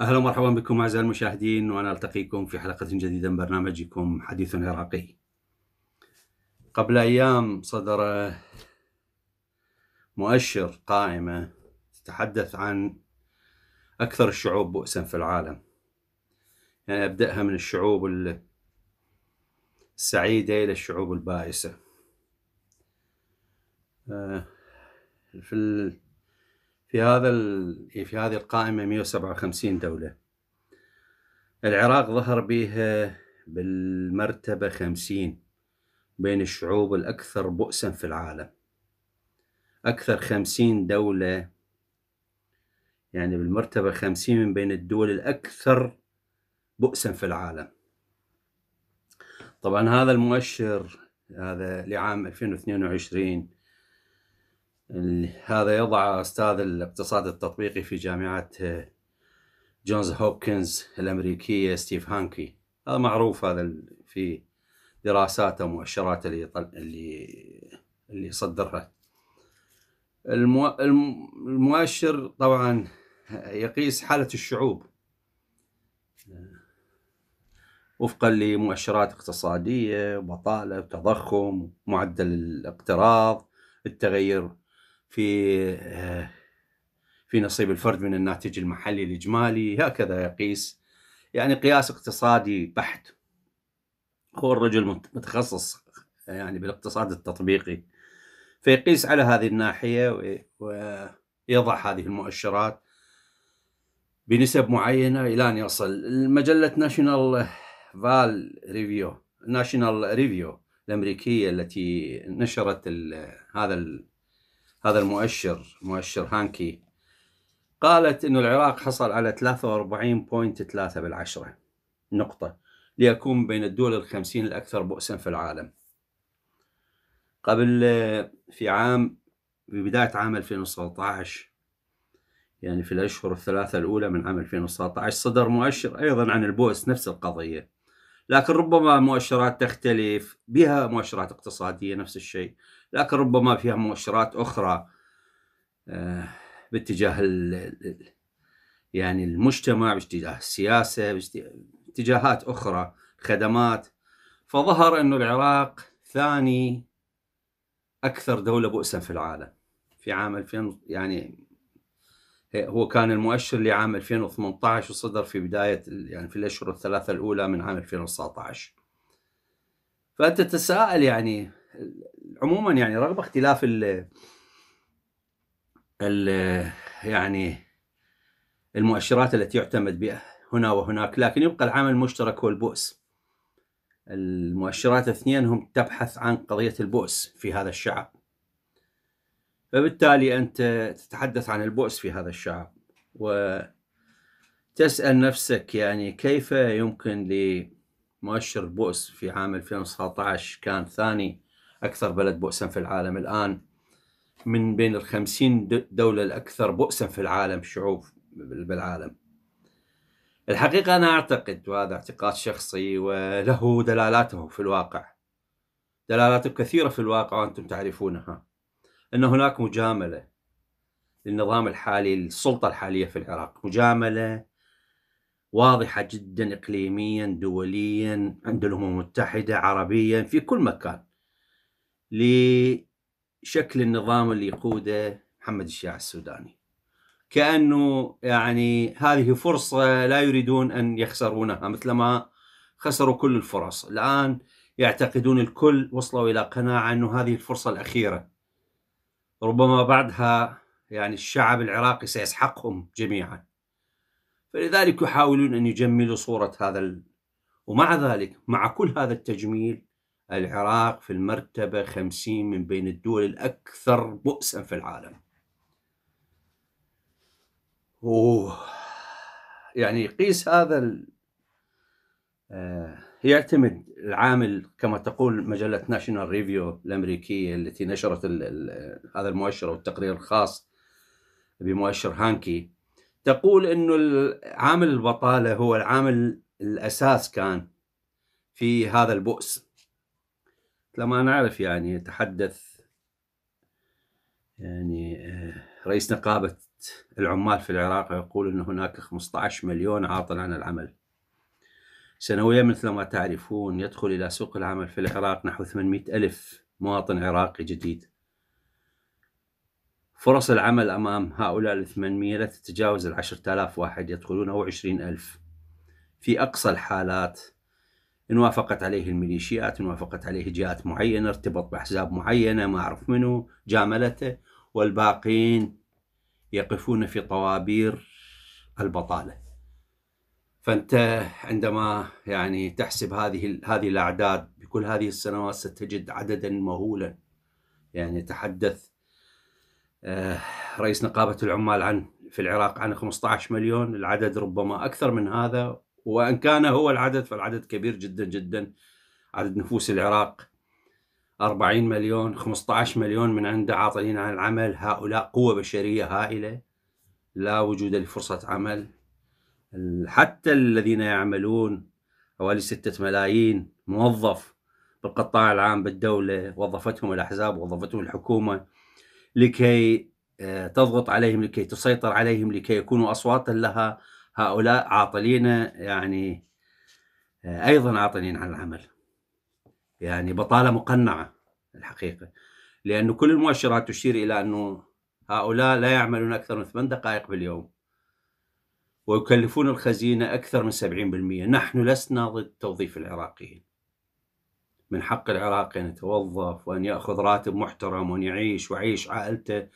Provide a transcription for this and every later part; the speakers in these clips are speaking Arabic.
اهلا ومرحبا بكم اعزائي المشاهدين وانا التقيكم في حلقه جديده من برنامجكم حديث عراقي. قبل ايام صدر مؤشر قائمه تتحدث عن أكثر الشعوب بؤسا في العالم يعني أبدأها من الشعوب السعيدة إلى الشعوب البائسة آه، في في هذا في هذه القائمة 157 دولة العراق ظهر بها بالمرتبة 50 بين الشعوب الأكثر بؤسا في العالم أكثر 50 دولة يعني بالمرتبة 50 من بين الدول الأكثر بؤسا في العالم طبعا هذا المؤشر هذا لعام 2022 هذا يضع أستاذ الاقتصاد التطبيقي في جامعة آه، جونز هوبكنز الأمريكية ستيف هانكي هذا معروف هذا في دراساته ومؤشراته اللي اللي اللي صدرها المؤشر طبعا يقيس حالة الشعوب وفقا لمؤشرات اقتصادية بطالة تضخم معدل الاقتراض التغير في في نصيب الفرد من الناتج المحلي الإجمالي هكذا يقيس يعني قياس اقتصادي بحت هو الرجل متخصص يعني بالاقتصاد التطبيقي فيقيس على هذه الناحية ويضع هذه المؤشرات بنسب معينه الى ان يصل مجله ناشونال فال ريفيو ناشونال ريفيو الامريكيه التي نشرت هذا هذا المؤشر مؤشر هانكي قالت انه العراق حصل على 43.3 بالعشره نقطه ليكون بين الدول الخمسين الاكثر بؤسا في العالم قبل في عام في بداية عام 2019 يعني في الأشهر الثلاثة الأولى من عام 2019 صدر مؤشر أيضا عن البؤس نفس القضية لكن ربما مؤشرات تختلف بها مؤشرات اقتصادية نفس الشيء لكن ربما فيها مؤشرات أخرى آه، باتجاه يعني المجتمع باتجاه السياسة باتجاهات أخرى خدمات فظهر أن العراق ثاني أكثر دولة بؤسا في العالم في عام 2000 يعني هو كان المؤشر لعام 2018 وصدر في بداية يعني في الأشهر الثلاثة الأولى من عام 2019 فأنت تتساءل يعني عموما يعني رغم اختلاف ال ال يعني المؤشرات التي يعتمد بها هنا وهناك لكن يبقى العامل المشترك هو البؤس المؤشرات اثنين هم تبحث عن قضية البؤس في هذا الشعب فبالتالي أنت تتحدث عن البؤس في هذا الشعب وتسأل نفسك يعني كيف يمكن لمؤشر البؤس في عام 2019 كان ثاني أكثر بلد بؤسا في العالم الآن من بين الخمسين دولة الأكثر بؤسا في العالم شعوب بالعالم الحقيقة أنا أعتقد وهذا اعتقاد شخصي وله دلالاته في الواقع دلالاته كثيرة في الواقع وأنتم تعرفونها ان هناك مجامله للنظام الحالي للسلطه الحاليه في العراق مجامله واضحه جدا اقليميا دوليا عند الامم المتحده عربيا في كل مكان لشكل النظام اللي يقوده محمد الشيع السوداني كانه يعني هذه فرصه لا يريدون ان يخسرونها مثلما خسروا كل الفرص الان يعتقدون الكل وصلوا الى قناعه انه هذه الفرصه الاخيره ربما بعدها يعني الشعب العراقي سيسحقهم جميعا فلذلك يحاولون أن يجملوا صورة هذا ال... ومع ذلك مع كل هذا التجميل العراق في المرتبة 50 من بين الدول الأكثر بؤسا في العالم أوه. يعني قيس هذا ال... آه يعتمد العامل كما تقول مجله ناشونال ريفيو الامريكيه التي نشرت الـ الـ هذا المؤشر او التقرير الخاص بمؤشر هانكي تقول انه عامل البطاله هو العامل الاساس كان في هذا البؤس لما نعرف يعني تحدث يعني آه، رئيس نقابه العمال في العراق يقول ان هناك 15 مليون عاطل عن العمل سنويا مثل ما تعرفون يدخل إلى سوق العمل في العراق نحو 800 ألف مواطن عراقي جديد فرص العمل أمام هؤلاء الثمانمية لا تتجاوز العشرة آلاف واحد يدخلون أو عشرين ألف في أقصى الحالات إن وافقت عليه الميليشيات إن وافقت عليه جهات معينة ارتبط بأحزاب معينة ما أعرف منه جاملته والباقين يقفون في طوابير البطالة فانت عندما يعني تحسب هذه هذه الاعداد بكل هذه السنوات ستجد عددا مهولا يعني تحدث آه، رئيس نقابه العمال عن في العراق عن 15 مليون العدد ربما اكثر من هذا وان كان هو العدد فالعدد كبير جدا جدا عدد نفوس العراق 40 مليون 15 مليون من عنده عاطلين عن العمل هؤلاء قوة بشرية هائلة لا وجود لفرصة عمل حتى الذين يعملون حوالي ستة ملايين موظف بالقطاع العام بالدولة وظفتهم الأحزاب وظفتهم الحكومة لكي آه، تضغط عليهم لكي تسيطر عليهم لكي يكونوا أصواتا لها هؤلاء عاطلين يعني آه، أيضا عاطلين عن العمل يعني بطالة مقنعة الحقيقة لأن كل المؤشرات تشير إلى أنه هؤلاء لا يعملون أكثر من ثمان دقائق باليوم ويكلفون الخزينة أكثر من 70% نحن لسنا ضد توظيف العراقيين من حق العراقي أن يتوظف وأن يأخذ راتب محترم وأن يعيش ويعيش عائلته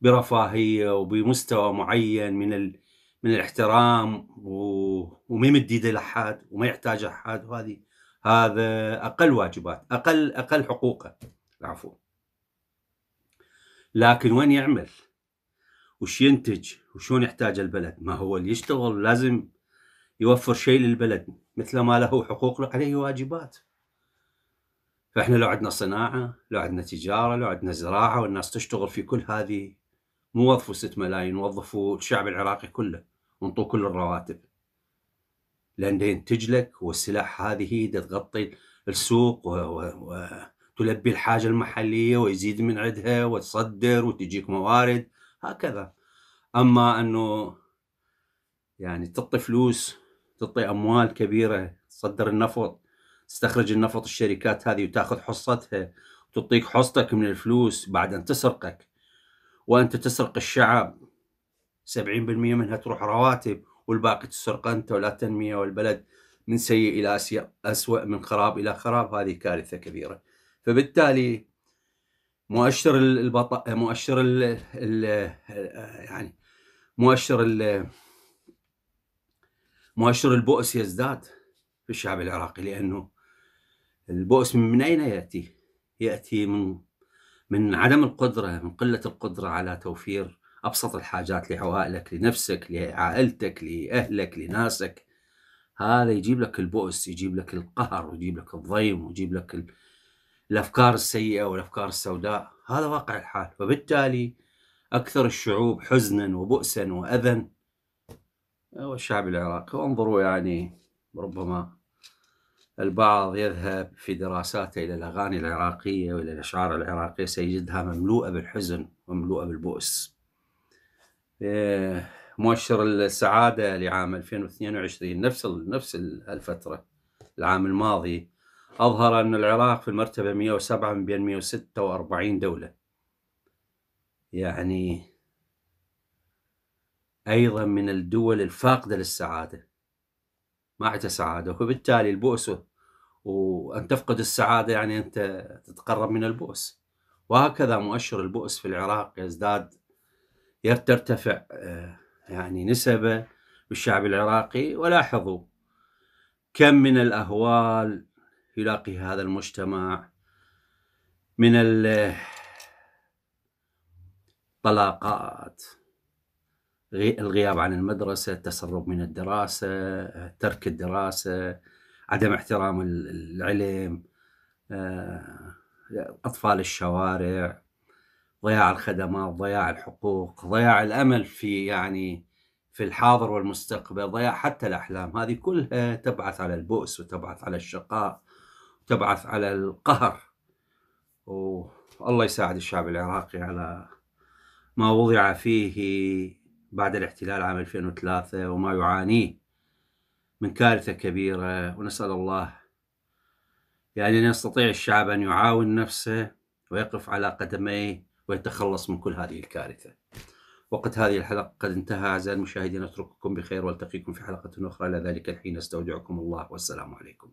برفاهية وبمستوى معين من ال... من الاحترام و... وما يمد لحد وما يحتاج أحد وهذه هذا أقل واجبات أقل أقل حقوقه العفو لكن وين يعمل وش ينتج وشون يحتاج البلد ما هو اللي يشتغل لازم يوفر شيء للبلد مثل ما له حقوق عليه واجبات فاحنا لو عندنا صناعه لو عندنا تجاره لو عندنا زراعه والناس تشتغل في كل هذه مو وظفوا 6 ملايين وظفوا الشعب العراقي كله وانطوه كل الرواتب لان ينتج لك والسلاح هذه تغطي السوق وتلبي الحاجه المحليه ويزيد من عندها وتصدر وتجيك موارد هكذا اما انه يعني تعطي فلوس تعطي اموال كبيره تصدر النفط تستخرج النفط الشركات هذه وتاخذ حصتها وتعطيك حصتك من الفلوس بعد ان تسرقك وانت تسرق الشعب 70% منها تروح رواتب والباقي تسرق انت ولا تنميه والبلد من سيء الى اسوء من خراب الى خراب هذه كارثه كبيره فبالتالي مؤشر البط... مؤشر ال... ال... يعني مؤشر مؤشر البؤس يزداد في الشعب العراقي لأنه البؤس من أين يأتي؟ يأتي من من عدم القدرة من قلة القدرة على توفير أبسط الحاجات لعوائلك لنفسك لعائلتك لأهلك لناسك هذا يجيب لك البؤس يجيب لك القهر ويجيب لك الضيم ويجيب لك الأفكار السيئة والأفكار السوداء هذا واقع الحال فبالتالي أكثر الشعوب حزنا وبؤسا وأذى هو الشعب العراقي وانظروا يعني ربما البعض يذهب في دراساته إلى الأغاني العراقية وإلى الأشعار العراقية سيجدها مملوءة بالحزن ومملوءة بالبؤس إيه، مؤشر السعادة لعام 2022 نفس نفس الفترة العام الماضي أظهر أن العراق في المرتبة 107 من بين 146 دولة يعني أيضا من الدول الفاقدة للسعادة ما عندها سعادة وبالتالي البؤس وأن تفقد السعادة يعني أنت تتقرب من البؤس وهكذا مؤشر البؤس في العراق يزداد ترتفع آه، يعني نسبه بالشعب العراقي ولاحظوا كم من الأهوال يلاقي هذا المجتمع من طلاقات الغياب عن المدرسة التسرب من الدراسة ترك الدراسة عدم احترام العلم آه، أطفال الشوارع ضياع الخدمات ضياع الحقوق ضياع الأمل في يعني في الحاضر والمستقبل ضياع حتى الأحلام هذه كلها تبعث على البؤس وتبعث على الشقاء وتبعث على القهر والله يساعد الشعب العراقي على ما وضع فيه بعد الاحتلال عام 2003 وما يعانيه من كارثة كبيرة ونسأل الله يعني أن يستطيع الشعب أن يعاون نفسه ويقف على قدميه ويتخلص من كل هذه الكارثة وقت هذه الحلقة قد انتهى أعزائي المشاهدين أترككم بخير والتقيكم في حلقة أخرى إلى ذلك الحين أستودعكم الله والسلام عليكم